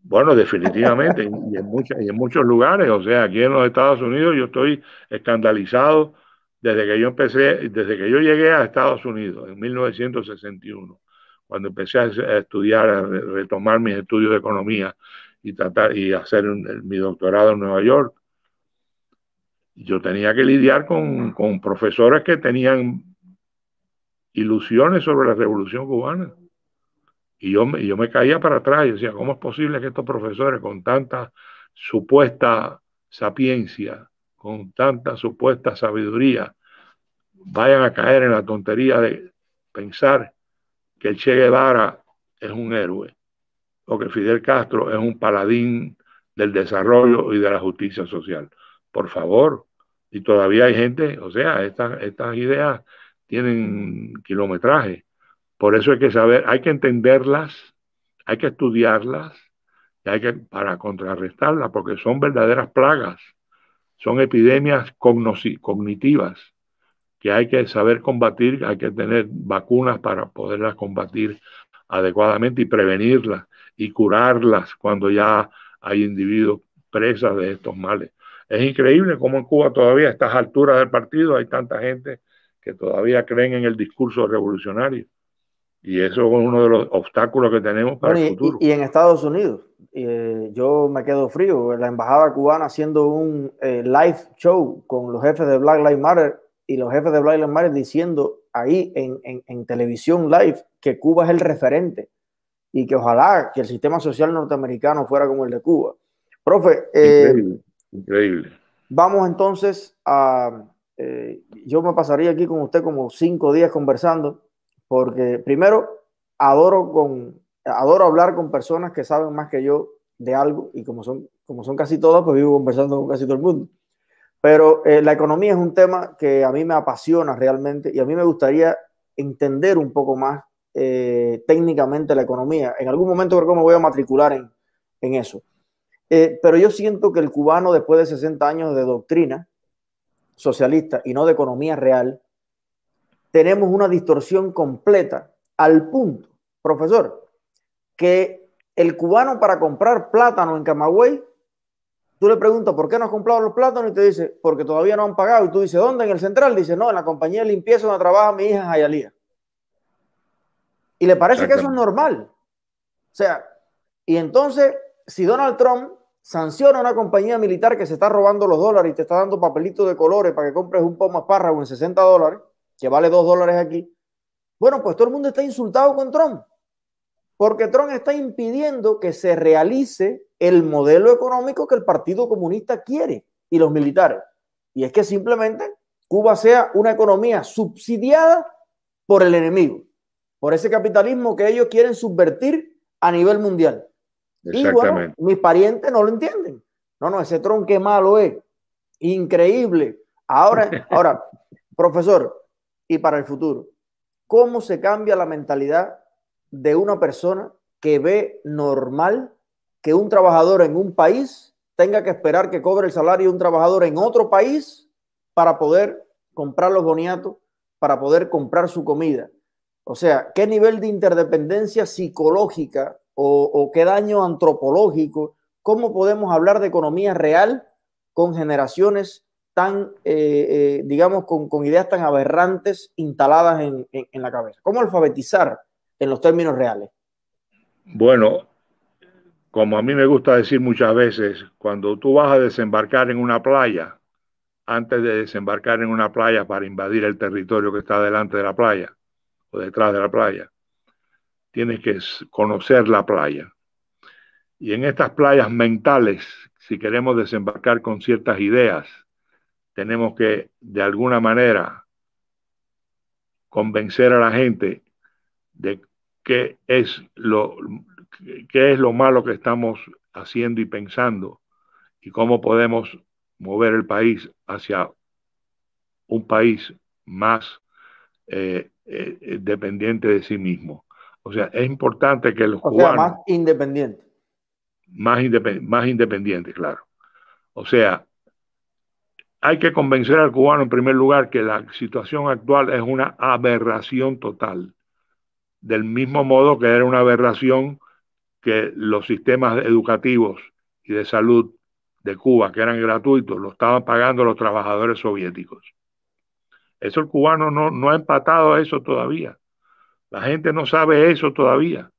Bueno, definitivamente, y en, y en muchos lugares, o sea, aquí en los Estados Unidos yo estoy escandalizado desde que yo empecé, desde que yo llegué a Estados Unidos en 1961, cuando empecé a estudiar, a retomar mis estudios de economía y tratar y hacer mi doctorado en Nueva York, yo tenía que lidiar con profesores que tenían ilusiones sobre la revolución cubana y yo, me, yo me caía para atrás y decía, ¿cómo es posible que estos profesores con tanta supuesta sapiencia, con tanta supuesta sabiduría, vayan a caer en la tontería de pensar que Che Guevara es un héroe o que Fidel Castro es un paladín del desarrollo y de la justicia social. Por favor, y todavía hay gente, o sea, estas, estas ideas tienen kilometraje por eso hay que saber, hay que entenderlas, hay que estudiarlas, y hay que, para contrarrestarlas, porque son verdaderas plagas, son epidemias cognitivas que hay que saber combatir, hay que tener vacunas para poderlas combatir adecuadamente y prevenirlas y curarlas cuando ya hay individuos presas de estos males. Es increíble cómo en Cuba todavía a estas alturas del partido hay tanta gente que todavía creen en el discurso revolucionario. Y eso es uno de los obstáculos que tenemos para el futuro. Y, en Estados Unidos, eh, yo me quedo frío. La embajada cubana haciendo un eh, live show con los jefes de Black Lives Matter y los jefes de Black Lives Matter diciendo ahí en, televisión live que Cuba es el referente y que ojalá que el sistema social norteamericano fuera como el de Cuba. Profe, eh, increíble, Vamos entonces a... yo me pasaría aquí con usted como cinco días conversando, porque primero adoro con adoro hablar con personas que saben más que yo de algo y como son como son casi todas, pues vivo conversando con casi todo el mundo. Pero eh, la economía es un tema que a mí me apasiona realmente y a mí me gustaría entender un poco más eh, técnicamente la economía. En algún momento creo que me voy a matricular en, en eso. Eh, pero yo siento que el cubano, después de 60 años de doctrina socialista y no de economía real, tenemos una distorsión completa al punto, profesor, que el cubano para comprar plátano en Camagüey, tú le preguntas, ¿por qué no has comprado los plátanos? Y te dice, porque todavía no han pagado. Y tú dices, ¿dónde? En el central. Dice, no, en la compañía de limpieza donde trabaja mi hija Jayalía. Y le parece que eso es normal. O sea, y entonces, si Donald Trump sanciona a una compañía militar que se está robando los dólares y te está dando papelitos de colores para que compres un pomo espárrago en 60 dólares, que vale dos dólares aquí. Bueno, pues todo el mundo está insultado con Trump, porque Trump está impidiendo que se realice el modelo económico que el Partido Comunista quiere y los militares. Y es que simplemente Cuba sea una economía subsidiada por el enemigo, por ese capitalismo que ellos quieren subvertir a nivel mundial. Y bueno, mis parientes no lo entienden. No, no, ese Trump qué malo es. Increíble. Ahora, ahora, profesor, y para el futuro. ¿Cómo se cambia la mentalidad de una persona que ve normal que un trabajador en un país tenga que esperar que cobre el salario de un trabajador en otro país para poder comprar los boniatos, para poder comprar su comida? O sea, ¿qué nivel de interdependencia psicológica o, qué daño antropológico? ¿Cómo podemos hablar de economía real con generaciones tan, eh, eh, digamos, con, ideas tan aberrantes instaladas en, la cabeza? ¿Cómo alfabetizar en los términos reales? Bueno, como a mí me gusta decir muchas veces, cuando tú vas a desembarcar en una playa, antes de desembarcar en una playa para invadir el territorio que está delante de la playa o detrás de la playa, tienes que conocer la playa. Y en estas playas mentales, si queremos desembarcar con ciertas ideas, tenemos que de alguna manera convencer a la gente de qué es lo, qué es lo malo que estamos haciendo y pensando y cómo podemos mover el país hacia un país más eh, eh, dependiente de sí mismo. O sea, es importante que los o Sea, más independiente. Más, más independiente, claro. O sea, hay que convencer al cubano en primer lugar que la situación actual es una aberración total, del mismo modo que era una aberración que los sistemas educativos y de salud de Cuba, que eran gratuitos, lo estaban pagando los trabajadores soviéticos. Eso el cubano no, ha empatado a eso todavía. La gente no sabe eso todavía.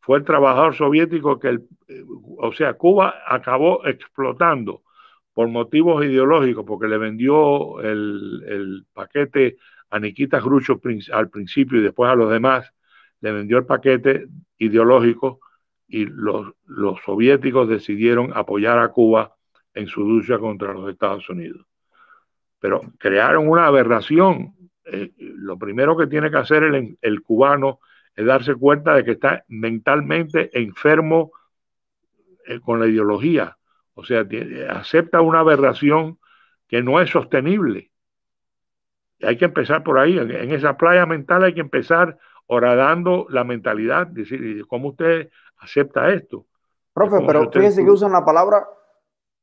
Fue el trabajador soviético que, eh, o sea, Cuba acabó explotando por motivos ideológicos, porque le vendió el, paquete a Nikita Grucho al principio y después a los demás, le vendió el paquete ideológico y los, los soviéticos decidieron apoyar a Cuba en su lucha contra los Estados Unidos. Pero crearon una aberración. Eh, lo primero que tiene que hacer el, cubano es darse cuenta de que está mentalmente enfermo eh, con la ideología o sea, eh, acepta una aberración que no es sostenible. Hay que empezar por ahí, en, esa playa mental hay que empezar horadando la mentalidad, decir, ¿cómo usted acepta esto? Profe, pero usted... dice que usan la palabra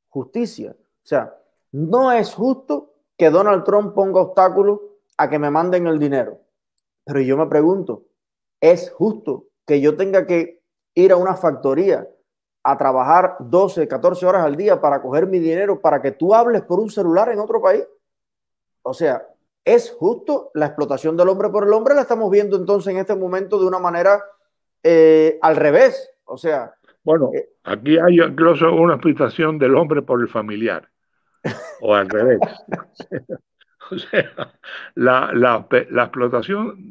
justicia. O sea, no es justo que Donald Trump ponga obstáculos a que me manden el dinero. Pero yo me pregunto, ¿es justo que yo tenga que ir a una factoría a trabajar 12, 14 horas al día para coger mi dinero para que tú hables por un celular en otro país? O sea, ¿es justo la explotación del hombre por el hombre? La estamos viendo entonces en este momento de una manera eh, al revés. O sea... Bueno, eh, aquí hay incluso una explotación del hombre por el familiar. O al revés. la, la, explotación,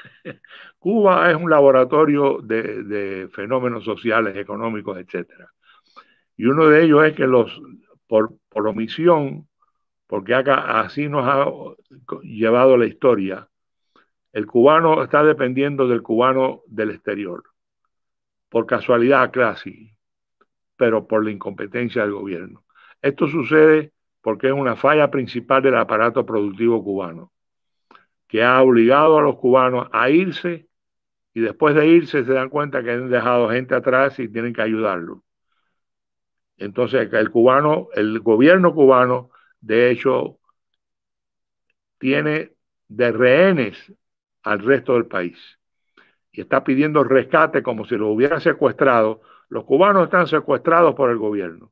Cuba es un laboratorio de, fenómenos sociales, económicos, etcétera Y uno de ellos es que los, por, por omisión, porque acá, así nos ha llevado la historia, el cubano está dependiendo del cubano del exterior, por casualidad casi, pero por la incompetencia del gobierno. Esto sucede porque es una falla principal del aparato productivo cubano, que ha obligado a los cubanos a irse y después de irse se dan cuenta que han dejado gente atrás y tienen que ayudarlo. Entonces, el cubano, el gobierno cubano, de hecho, tiene de rehenes al resto del país y está pidiendo rescate como si lo hubiera secuestrado. Los cubanos están secuestrados por el gobierno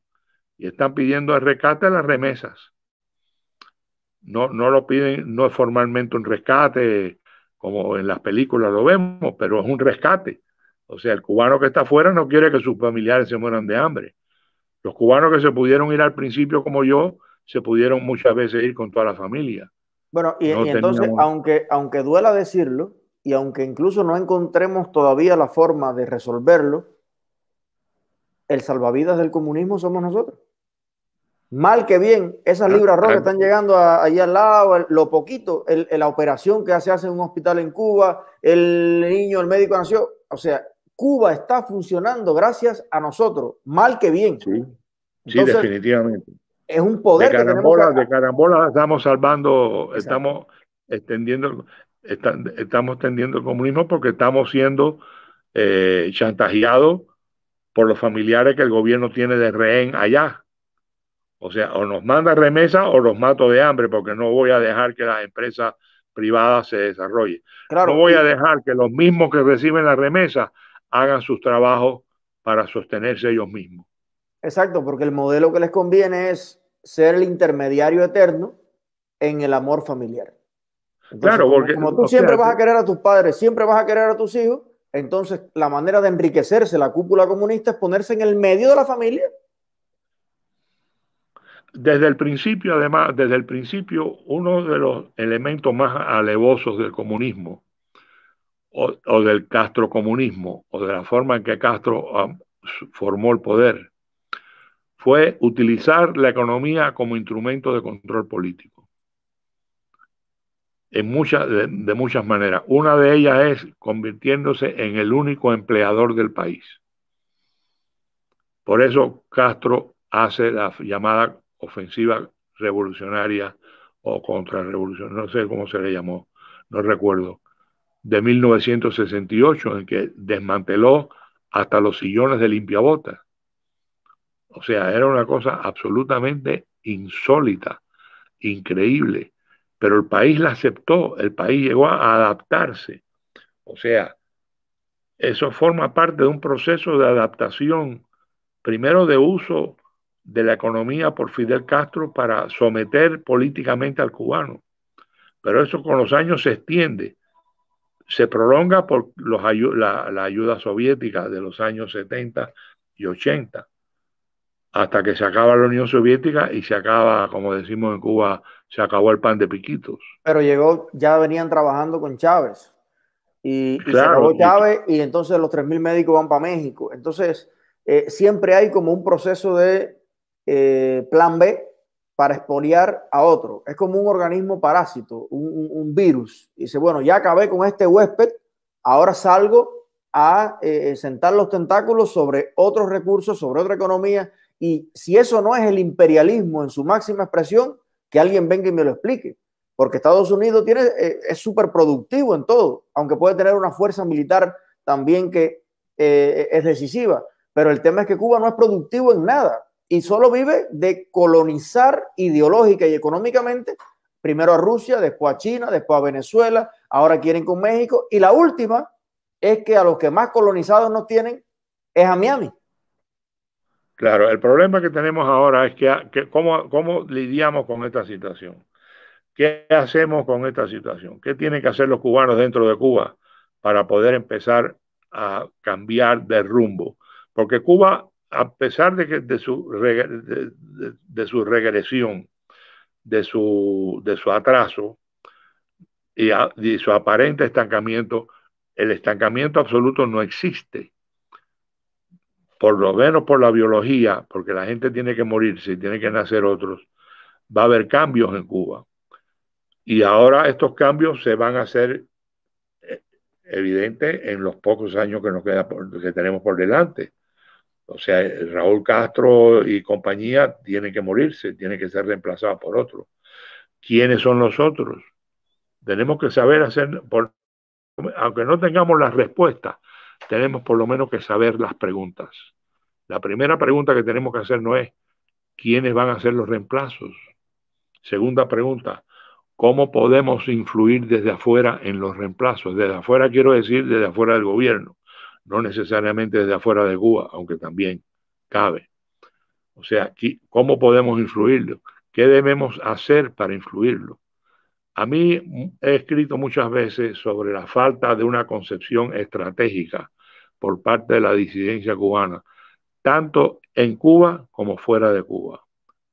y están pidiendo el rescate a las remesas. No, no lo piden, no es formalmente un rescate como en las películas lo vemos, pero es un rescate. O sea, el cubano que está afuera no quiere que sus familiares se mueran de hambre. Los cubanos que se pudieron ir al principio como yo, se pudieron muchas veces ir con toda la familia. Bueno, y, entonces, aunque, aunque duela decirlo, y aunque incluso no encontremos todavía la forma de resolverlo, el salvavidas del comunismo somos nosotros. Mal que bien, esas ah, libras rojas ah. están llegando ahí al lado, lo poquito, la operación que se hace, en un hospital en Cuba, el niño, el médico nació. O sea, Cuba está funcionando gracias a nosotros, mal que bien. Sí, sí definitivamente. Es un poder. De carambola, de carambola estamos salvando, estamos extendiendo, estamos extendiendo el comunismo porque estamos siendo eh, chantajeados por los familiares que el gobierno tiene de rehén allá. O sea, o nos manda remesa o los mato de hambre porque no voy a dejar que las empresas privadas se desarrollen. no voy a dejar que los mismos que reciben la remesa hagan sus trabajos para sostenerse ellos mismos. Exacto, porque el modelo que les conviene es ser el intermediario eterno en el amor familiar. claro, porque como, tú siempre vas a querer a tus padres, siempre vas a querer a tus hijos, entonces, la manera de enriquecerse la cúpula comunista es ponerse en el medio de la familia. Desde el principio, además, desde el principio, uno de los elementos más alevosos del comunismo o, del del comunismo, o de la forma en que Castro um, formó el poder fue utilizar la economía como instrumento de control político en muchas, de, muchas maneras. Una de ellas es convirtiéndose en el único empleador del país. Por eso Castro hace la llamada ofensiva revolucionaria o contrarrevolucionaria, no sé cómo se le llamó, no recuerdo, de 1968, en que desmanteló hasta los sillones de limpiabotas. O sea, era una cosa absolutamente insólita, increíble, pero el país la aceptó, el país llegó a adaptarse. O sea, eso forma parte de un proceso de adaptación, primero de uso de la economía por Fidel Castro para someter políticamente al cubano. Pero eso con los años se extiende, se prolonga por los, la, la ayuda soviética de los años 70 y 80, hasta que se acaba la Unión Soviética y se acaba, como decimos en Cuba, se acabó el pan de piquitos. Pero llegó, ya venían trabajando con Chávez. Y, se acabó Chávez y entonces los 3.000 médicos van para México. Entonces, eh, siempre hay como un proceso de eh, plan B para expoliar a otro. Es como un organismo parásito, un, virus. Y dice, bueno, ya acabé con este huésped, ahora salgo a eh, sentar los tentáculos sobre otros recursos, sobre otra economía. Y si eso no es el imperialismo en su máxima expresión, que alguien venga y me lo explique. Porque Estados Unidos tiene, eh, es súper productivo en todo, aunque puede tener una fuerza militar también que eh, es decisiva. Pero el tema es que Cuba no es productivo en nada y solo vive de colonizar ideológica y económicamente, primero a Rusia, después a China, después a Venezuela, ahora quieren con México. Y la última es que a los que más colonizados no tienen es a Miami. Claro, el problema que tenemos ahora es que, cómo, lidiamos con esta situación. ¿Qué hacemos con esta situación? ¿Qué tienen que hacer los cubanos dentro de Cuba para poder empezar a cambiar de rumbo? Porque Cuba, a pesar de, que, de, su, de, su regresión, de su, de su atraso y, y su aparente estancamiento, el estancamiento absoluto no existe por lo menos por la biología, porque la gente tiene que morirse y tiene que nacer otros, va a haber cambios en Cuba. Y ahora estos cambios se van a hacer eh, evidentes en los pocos años que nos queda que tenemos por delante. O sea, Raúl Castro y compañía tienen que morirse, tienen que ser reemplazados por otros. ¿Quiénes son los otros? Tenemos que saber hacer, por, aunque no tengamos las respuestas, tenemos por lo menos que saber las preguntas. La primera pregunta que tenemos que hacer no es quiénes van a ser los reemplazos. Segunda pregunta, ¿cómo podemos influir desde afuera en los reemplazos? Desde afuera quiero decir desde afuera del gobierno, no necesariamente desde afuera de Cuba, aunque también cabe. O sea, ¿cómo podemos influirlo? ¿Qué debemos hacer para influirlo? A mí he escrito muchas veces sobre la falta de una concepción estratégica por parte de la disidencia cubana tanto en Cuba como fuera de Cuba.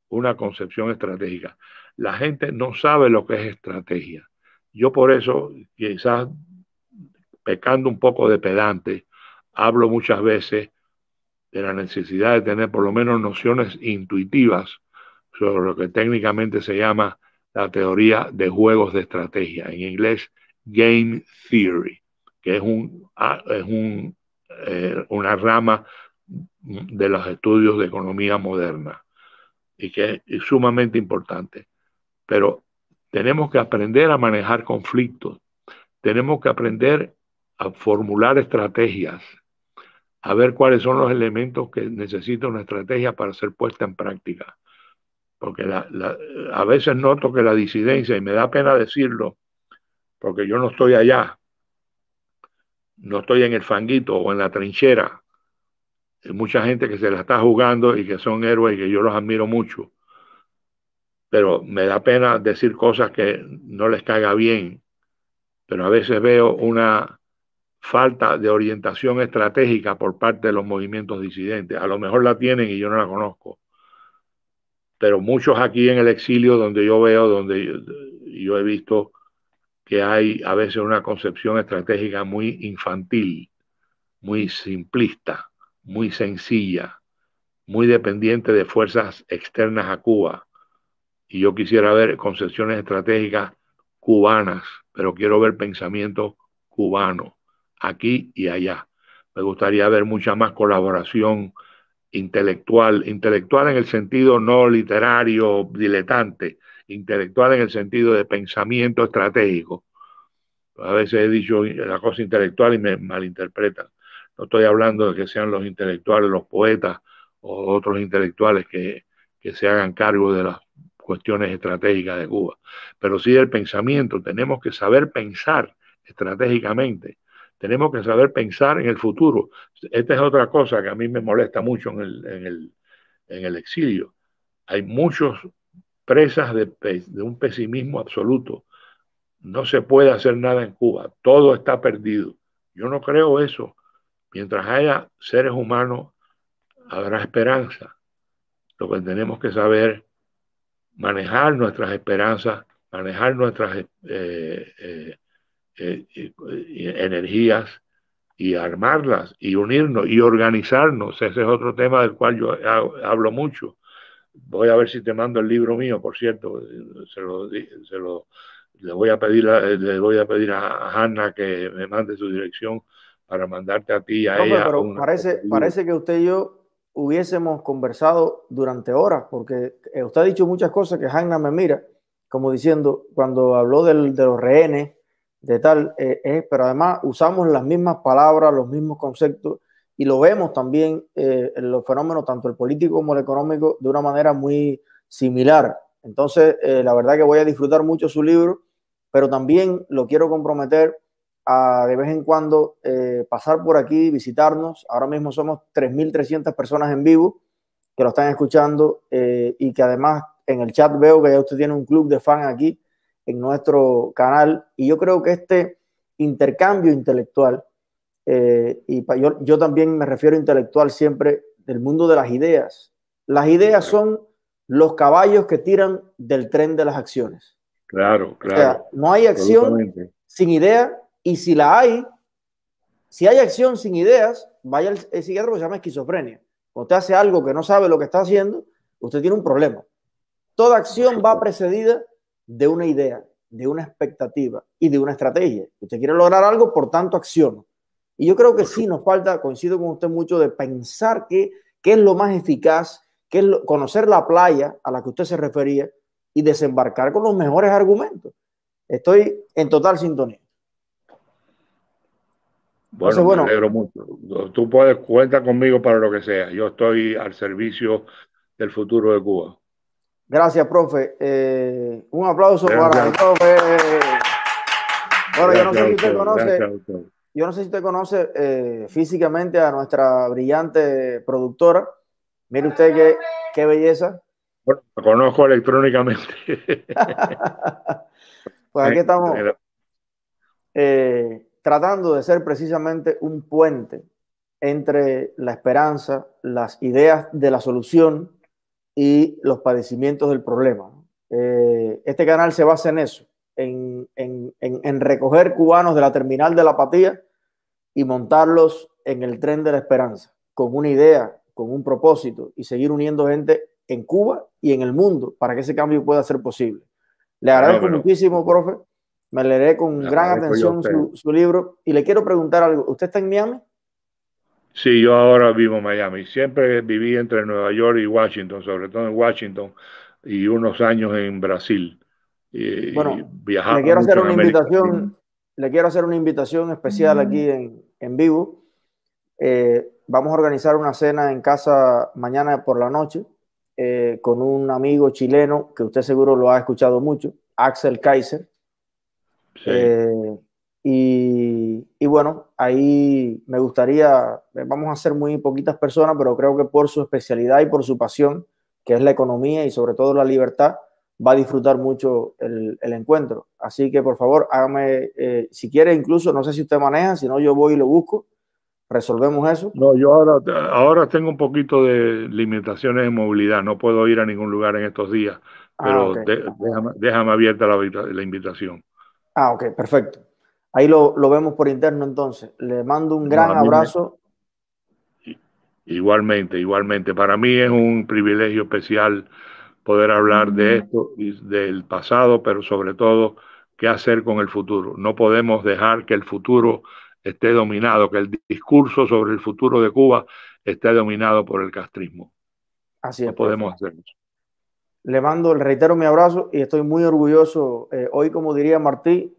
Una concepción estratégica. La gente no sabe lo que es estrategia. Yo por eso, quizás pecando un poco de pedante, hablo muchas veces de la necesidad de tener por lo menos nociones intuitivas sobre lo que técnicamente se llama la teoría de juegos de estrategia, en inglés Game Theory, que es, un, ah, eh, una rama de los estudios de economía moderna y que es sumamente importante. Pero tenemos que aprender a manejar conflictos, tenemos que aprender a formular estrategias, a ver cuáles son los elementos que necesita una estrategia para ser puesta en práctica. Porque a veces noto que la disidencia, y me da pena decirlo, porque yo no estoy allá, no estoy en el fanguito o en la trinchera, mucha gente que se la está jugando y que son héroes y que yo los admiro mucho. Pero me da pena decir cosas que no les caiga bien. Pero a veces veo una falta de orientación estratégica por parte de los movimientos disidentes. A lo mejor la tienen y yo no la conozco. Pero muchos aquí en el exilio donde yo veo, donde yo he visto que hay a veces una concepción estratégica muy infantil, muy simplista muy sencilla, muy dependiente de fuerzas externas a Cuba. Y yo quisiera ver concepciones estratégicas cubanas, pero quiero ver pensamiento cubano, aquí y allá. Me gustaría ver mucha más colaboración intelectual, intelectual en el sentido no literario, diletante, intelectual en el sentido de pensamiento estratégico. A veces he dicho la cosa intelectual y me malinterpretan. No estoy hablando de que sean los intelectuales, los poetas o otros intelectuales que, se hagan cargo de las cuestiones estratégicas de Cuba, pero sí del pensamiento. Tenemos que saber pensar estratégicamente. Tenemos que saber pensar en el futuro. Esta es otra cosa que a mí me molesta mucho en el, en el, exilio. Hay muchos presas de, de un pesimismo absoluto. No se puede hacer nada en Cuba. Todo está perdido. Yo no creo eso. Mientras haya seres humanos, habrá esperanza. Lo que tenemos que saber, manejar nuestras esperanzas, manejar nuestras eh, eh, eh, energías y armarlas y unirnos y organizarnos. Ese es otro tema del cual yo hablo mucho. Voy a ver si te mando el libro mío, por cierto. le voy a pedir, le voy a, pedir a Hanna que me mande su dirección para mandarte a ti y a parece, parece que usted y yo hubiésemos conversado durante horas, porque eh, usted ha dicho muchas cosas que Hanna me mira, como diciendo, cuando habló del, de los rehenes, de tal, eh, eh, pero además usamos las mismas palabras, los mismos conceptos, y lo vemos también en los fenómenos, tanto el político como el económico, de una manera muy similar. Entonces, la verdad que voy a disfrutar mucho su libro, pero también lo quiero comprometer de vez en cuando eh, pasar por aquí, visitarnos. Ahora mismo somos 3.300 personas en vivo que lo están escuchando eh, y que además en el chat veo que ya usted tiene un club de fan aquí en nuestro canal. Y yo creo que este intercambio intelectual, eh, y yo, yo también me refiero a intelectual siempre del mundo de las ideas. Las ideas son los caballos que tiran del tren de las acciones. Claro, claro. no hay acción sin idea y si la hay, si hay acción sin ideas, vaya el, eh, psiquiatra que se llama esquizofrenia. Cuando usted hace algo que no sabe lo que está haciendo, usted tiene un problema. Toda acción va precedida de una idea, de una expectativa y de una estrategia. Usted quiere lograr algo, por tanto, acciona. Y yo creo que sí nos falta, coincido con usted mucho, de pensar qué es lo más eficaz, que es conocer la playa a la que usted se refería y desembarcar con los mejores argumentos. Estoy en total sintonía. Bueno, me alegro mucho. Tú puedes, cuenta conmigo para lo que sea. Yo estoy al servicio del futuro de Cuba. Gracias, profe. Eh, un aplauso para el profe. Bueno, yo no sé si usted conoce, yo no sé si usted conoce eh, físicamente a nuestra brillante productora. Mire usted qué, qué belleza. Bueno, la conozco electrónicamente. pues aquí estamos. Eh, tratando de ser precisamente un puente entre la esperanza, las ideas de la solución y los padecimientos del problema. Eh, este canal se basa en eso, en, recoger cubanos de la terminal de la apatía y montarlos en el tren de la esperanza, con una idea, con un propósito y seguir uniendo gente en Cuba y en el mundo para que ese cambio pueda ser posible. Le agradezco muchísimo, profe. Me leeré con gran atención su, libro y le quiero preguntar algo. ¿Usted está en Miami? Sí, yo ahora vivo en Miami. Siempre viví entre Nueva York y Washington, sobre todo en Washington y unos años en Brasil. bueno, le quiero hacer una invitación, le quiero hacer una invitación especial aquí mm. en, vivo. Eh, vamos a organizar una cena en casa mañana por la noche eh, con un amigo chileno que usted seguro lo ha escuchado mucho, Axel Kaiser. Eh, y, bueno, ahí me gustaría, eh, vamos a ser muy poquitas personas, pero creo que por su especialidad y por su pasión, que es la economía y sobre todo la libertad, va a disfrutar mucho el, encuentro. Así que por favor, hágame, eh, si quiere incluso, no sé si usted maneja, si no yo voy y lo busco, resolvemos eso. No, yo ahora, ahora tengo un poquito de limitaciones de movilidad, no puedo ir a ningún lugar en estos días, ah, pero déjame, abierta la invitación. Ah, ok, perfecto. Ahí lo, vemos por interno entonces. Le mando un gran abrazo. Igualmente, igualmente. Para mí es un privilegio especial poder hablar de esto y del pasado, pero sobre todo qué hacer con el futuro. No podemos dejar que el futuro esté dominado, que el discurso sobre el futuro de Cuba esté dominado por el castrismo. Así es. No podemos hacerlo. Le mando, le reitero mi abrazo y estoy muy orgulloso. Eh, hoy, como diría Martí,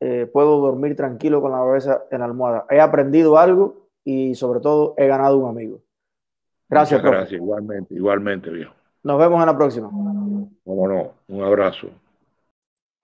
eh, puedo dormir tranquilo con la cabeza en la almohada. He aprendido algo y sobre todo he ganado un amigo. Gracias. gracias, igualmente, igualmente, viejo. Nos vemos en la próxima. Cómo no, un abrazo.